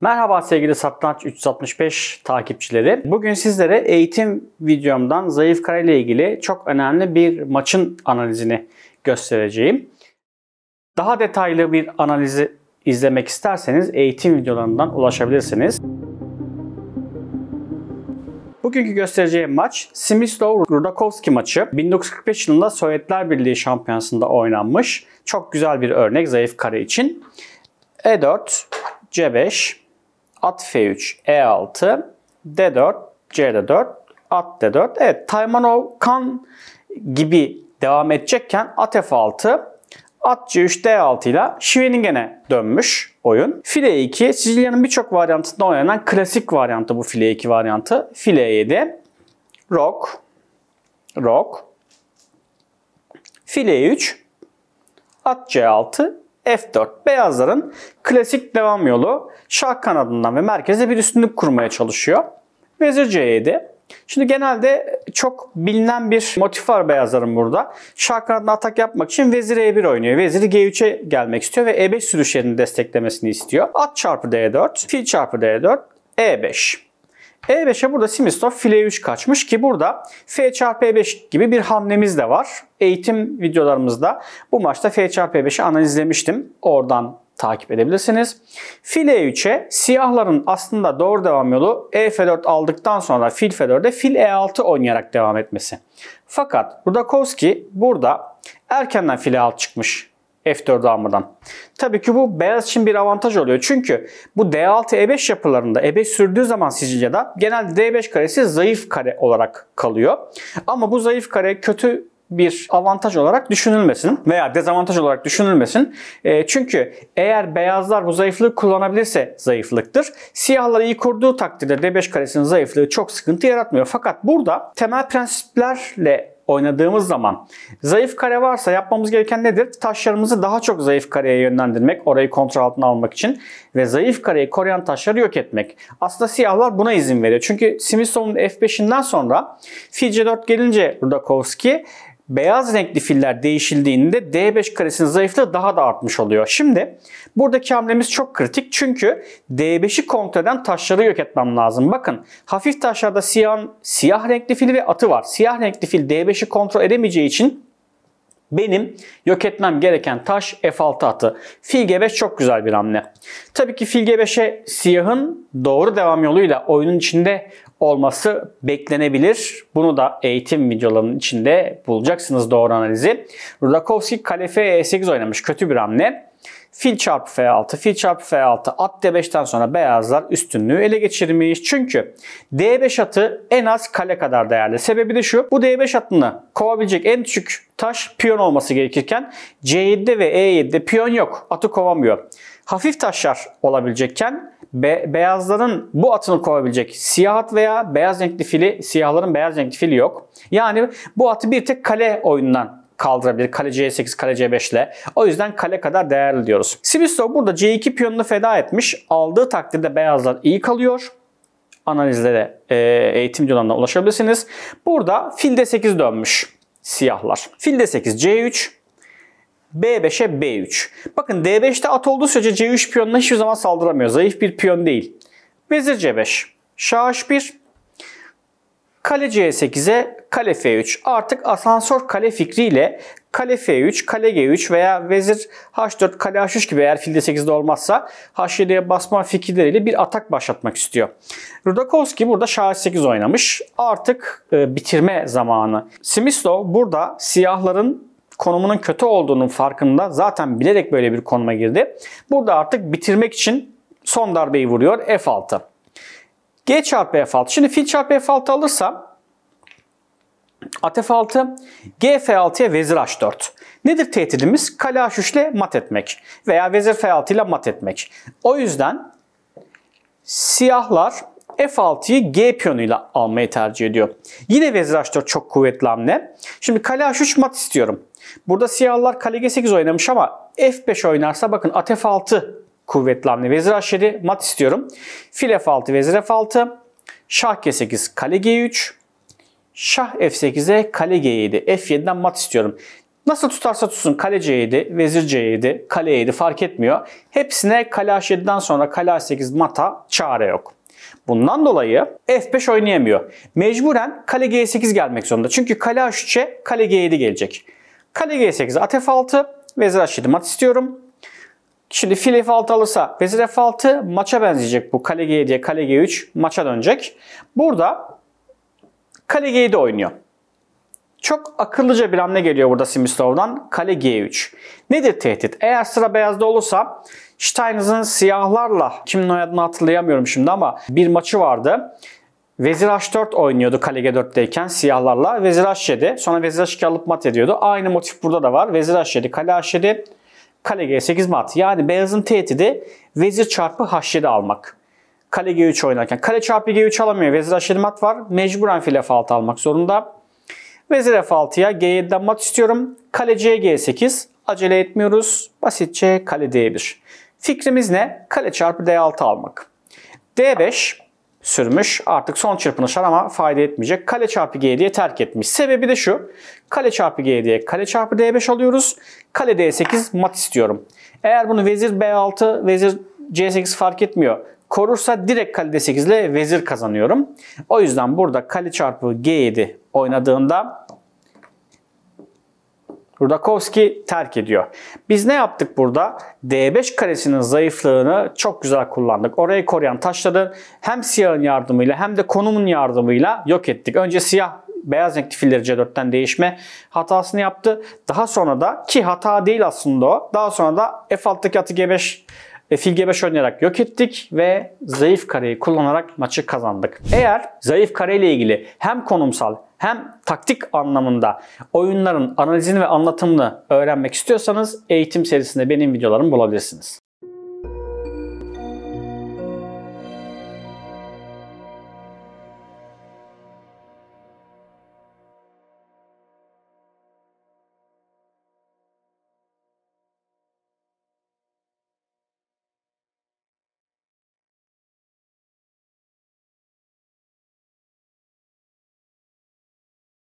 Merhaba sevgili Satranç 365 takipçileri. Bugün sizlere eğitim videomdan Zayıf Kara ile ilgili çok önemli bir maçın analizini göstereceğim. Daha detaylı bir analizi izlemek isterseniz eğitim videolarından ulaşabilirsiniz. Bugünkü göstereceğim maç Smithslow-Rudakovski maçı. 1945 yılında Sovyetler Birliği Şampiyonası'nda oynanmış. Çok güzel bir örnek zayıf kare için. E4, C5, at F3, E6, D4, CD4, at D4. Evet Taymanov kan gibi devam edecekken at F6, at C3, D6 ile Schwenningen'e dönmüş oyun. File 2 Sicilya'nın birçok varyantında oynanan klasik varyantı bu file 2 varyantı. File 7, rock, rock, file 3, at C6, F4. Beyazların klasik devam yolu şah kanadından ve merkeze bir üstünlük kurmaya çalışıyor. Vezir C7. Şimdi genelde çok bilinen bir motif var beyazların burada. Şah kanadına atak yapmak için vezir E1 oynuyor. Veziri G3'e gelmek istiyor ve E5 sürüşlerini desteklemesini istiyor. At çarpı D4, fil çarpı D4, E5. E5'e burada Simistov file 3 kaçmış ki burada F çarpı E5 gibi bir hamlemiz de var. Eğitim videolarımızda bu maçta F çarpı E5'i analizlemiştim. Oradan takip edebilirsiniz. fil E3'e siyahların aslında doğru devam yolu E 4 aldıktan sonra fil F4'e fil E6 oynayarak devam etmesi. Fakat Rudakovski burada erkenden fil E6 çıkmış. F4 armadan. Tabii ki bu beyaz için bir avantaj oluyor. Çünkü bu D6 E5 yapılarında E5 sürdüğü zaman Sicilya'da genelde D5 karesi zayıf kare olarak kalıyor. Ama bu zayıf kare kötü bir avantaj olarak düşünülmesin veya dezavantaj olarak düşünülmesin. E, çünkü eğer beyazlar bu zayıflığı kullanabilirse zayıflıktır. Siyahlar iyi kurduğu takdirde D5 karesinin zayıflığı çok sıkıntı yaratmıyor. Fakat burada temel prensiplerle oynadığımız zaman zayıf kare varsa yapmamız gereken nedir? Taşlarımızı daha çok zayıf kareye yönlendirmek, orayı kontrol altına almak için ve zayıf kareyi koruyan taşları yok etmek. Aslında siyahlar buna izin veriyor. Çünkü Simson'un F5'inden sonra fc 4 gelince Rudakovski beyaz renkli filler değişildiğinde D5 karesinin zayıflığı daha da artmış oluyor. Şimdi buradaki hamlemiz çok kritik çünkü D5'i kontrol eden taşları yok etmem lazım. Bakın hafif taşlarda siyah, siyah renkli fil ve atı var. Siyah renkli fil D5'i kontrol edemeyeceği için benim yok etmem gereken taş F6 atı. Fil G5 çok güzel bir hamle. Tabii ki fil G5'e siyahın doğru devam yoluyla oyunun içinde olması beklenebilir. Bunu da eğitim videolarının içinde bulacaksınız doğru analizi. Rakowski kale F8 e oynamış. Kötü bir hamle. Fil çarpı F6, fil çarpı F6, at D5'ten sonra beyazlar üstünlüğü ele geçirmiş. Çünkü D5 atı en az kale kadar değerli. Sebebi de şu, bu D5 atını kovabilecek en düşük taş piyon olması gerekirken C7'de ve E7'de piyon yok, atı kovamıyor. Hafif taşlar olabilecekken be, beyazların bu atını kovabilecek siyah at veya beyaz renkli fili, siyahların beyaz renkli fili yok. Yani bu atı bir tek kale oyundan kaldırabilir. Kale C8, kale C5 ile. O yüzden kale kadar değerli diyoruz. Sibisto burada C2 piyonunu feda etmiş. Aldığı takdirde beyazlar iyi kalıyor. Analizlere e, eğitim videolarına ulaşabilirsiniz. Burada fil D8 dönmüş siyahlar. Fil D8, C3, B5'e B3. Bakın D5'te at olduğu sürece C3 piyonuna hiçbir zaman saldıramıyor. Zayıf bir piyon değil. Vezir C5. Şah H1. Kale C8'e kale F3. Artık asansör kale fikriyle kale F3, kale G3 veya vezir H4, kale H3 gibi eğer filde D8'de olmazsa H7'ye basma fikirleriyle bir atak başlatmak istiyor. Rudakovski burada Şah 8 oynamış. Artık e, bitirme zamanı. Smyslov burada siyahların konumunun kötü olduğunun farkında zaten bilerek böyle bir konuma girdi. Burada artık bitirmek için son darbeyi vuruyor F6. G çarpı F6. Şimdi fil çarpı F6 alırsam At F6, G F6'ya vezir H4. Nedir tehdidimiz? Kale H3 ile mat etmek veya vezir F6 ile mat etmek. O yüzden siyahlar F6'yı G piyonuyla almayı tercih ediyor. Yine vezir H4 çok kuvvetli hamle. Şimdi kale H3 mat istiyorum. Burada siyahlar kale G8 oynamış ama F5 oynarsa bakın at F6 kuvvetli hamle. Vezir H7 mat istiyorum. Fil F6, vezir F6. Şah G8, kale G3. Şah F8'e kale G7. F7'den mat istiyorum. Nasıl tutarsa tutsun kale C7, vezir C7, kale 7 fark etmiyor. Hepsine kale H7'den sonra kale H8 mata çare yok. Bundan dolayı F5 oynayamıyor. Mecburen kale G8 gelmek zorunda. Çünkü kale H3'e kale G7 gelecek. Kale g 8 at F6. Vezir H7 mat istiyorum. Şimdi fil F6 alırsa vezir F6 maça benzeyecek bu. Kale G7'ye kale G3 maça dönecek. Burada kale G7 oynuyor. Çok akıllıca bir hamle geliyor burada Simislov'dan. Kale G3. Nedir tehdit? Eğer sıra beyazda olursa Steinz'ın siyahlarla kimin oynadığını hatırlayamıyorum şimdi ama bir maçı vardı. Vezir H4 oynuyordu kale G4'teyken siyahlarla. Vezir H7 sonra Vezir H2 alıp mat ediyordu. Aynı motif burada da var. Vezir H7 kale H7 kale G8 mat. Yani beyazın tehdidi vezir çarpı H7 almak. Kale G3 oynarken. Kale çarpı G3 alamıyor. Vezir H7 mat var. Mecburen fil F6 almak zorunda. Vezir F6'ya G7'den mat istiyorum. Kaleciye G8. Acele etmiyoruz. Basitçe kale D1. Fikrimiz ne? Kale çarpı D6 almak. D5 sürmüş. Artık son çırpınışlar ama fayda etmeyecek. Kale çarpı G7'ye terk etmiş. Sebebi de şu. Kale çarpı G7'ye kale çarpı D5 alıyoruz. Kale D8 mat istiyorum. Eğer bunu vezir B6, vezir C8 fark etmiyor. Korursa direkt kale d8 ile vezir kazanıyorum. O yüzden burada kale çarpı g7 oynadığında Rudakovski terk ediyor. Biz ne yaptık burada? D5 karesinin zayıflığını çok güzel kullandık. Orayı koruyan taşları hem siyahın yardımıyla hem de konumun yardımıyla yok ettik. Önce siyah beyaz renkli filleri C4'ten değişme hatasını yaptı. Daha sonra da ki hata değil aslında o. Daha sonra da F 6taki atı G5 ve filge 5 oynayarak yok ettik ve zayıf kareyi kullanarak maçı kazandık. Eğer zayıf kareyle ilgili hem konumsal hem taktik anlamında oyunların analizini ve anlatımını öğrenmek istiyorsanız eğitim serisinde benim videolarımı bulabilirsiniz.